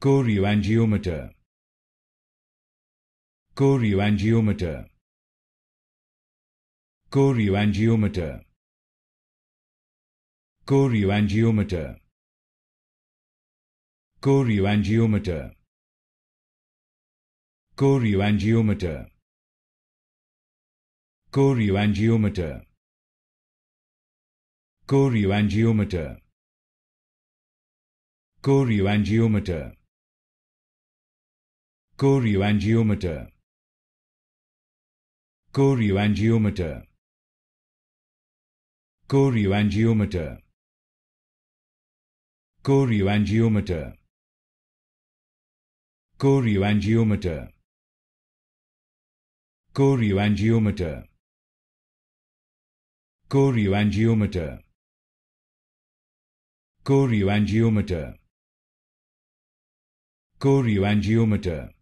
Corioangiometer Corioangiometer Corioangiometer Corioangiometer Corioangiometer Corioangiometer Corioangiometer Corioangiometer Corioangiometer Chorioangiometer Chorioangiometer Chorioangiometer Chorioangiometer Chorioangiometer Chorioangiometer Chorioangiometer Chorioangiometer Chorioangiometer